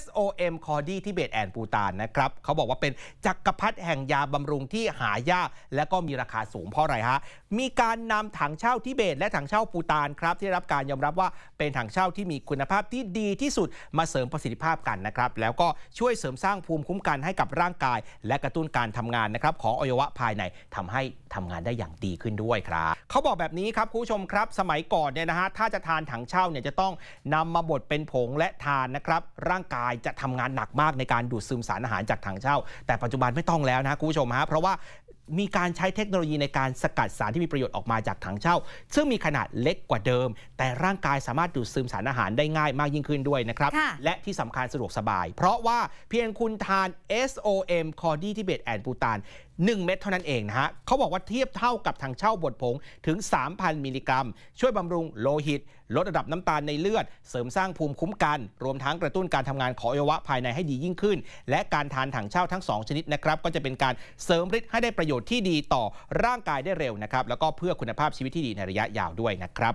SOM c o r d y ที่เบตแอนปูตานนะครับเขาบอกว่าเป็นจักรพรรดิแห่งยาบำรุงที่หายากและก็มีราคาสูงเพราะอะไรฮะมีการนำถังเช่าที่เบต และถังเช่าปูตานครับที่รับการยอมรับว่าเป็นถังเช่าที่มีคุณภาพที่ดีที่สุดมาเสริมประสิทธิภาพกันนะครับแล้วก็ช่วยเสริมสร้างภูมิคุ้มกันให้กับร่างกายและกระตุ้นการทำงานนะครับ ของอวัยวะภายในทำให้ทำงานได้อย่างดีขึ้นด้วยครับเขาบอกแบบนี้ครับคุณผู้ชมครับสมัยก่อนเนี่ยนะฮะถ้าจะทานถังเช่าเนี่ยจะต้องนำมาบดเป็นผงและทานนะครับร่างกายจะทำงานหนักมากในการดูดซึมสารอาหารจากถังเช่า แต่ปัจจุบันไม่ต้องแล้วนะคุณผู้ชมฮะเพราะว่ามีการใช้เทคโนโลยีในการสกัดสารที่มีประโยชน์ออกมาจากถังเช่า ซึ่งมีขนาดเล็กกว่าเดิม แต่ร่างกายสามารถดูดซึมสารอาหารได้ง่ายมากยิ่งขึ้นด้วยนะครับ และที่สำคัญสะดวกสบาย เพราะว่าเพียงคุณทาน SOM c o r d ี t i b e t and Bhutan 1เม็ดเท่านั้นเองนะฮะเขาบอกว่าเทียบเท่ากับถังเช่าบดผงถึง 3,000 มิลลิกรัม ช่วยบำรุงโลหิต ลดระดับน้ำตาลในเลือด เสริมสร้างภูมิคุ้มกัน รวมทั้งกระตุ้นการทำงานของอวัยวะภายในให้ดียิ่งขึ้น และการทานถังเช่าทั้ง 2 ชนิดนะครับก็จะเป็นการเสริมฤทธิ์ให้ได้ประโยชน์ชน์ที่ดีต่อร่างกายได้เร็วนะครับ แล้วก็เพื่อคุณภาพชีวิตที่ดีในระยะยาวด้วยนะครับ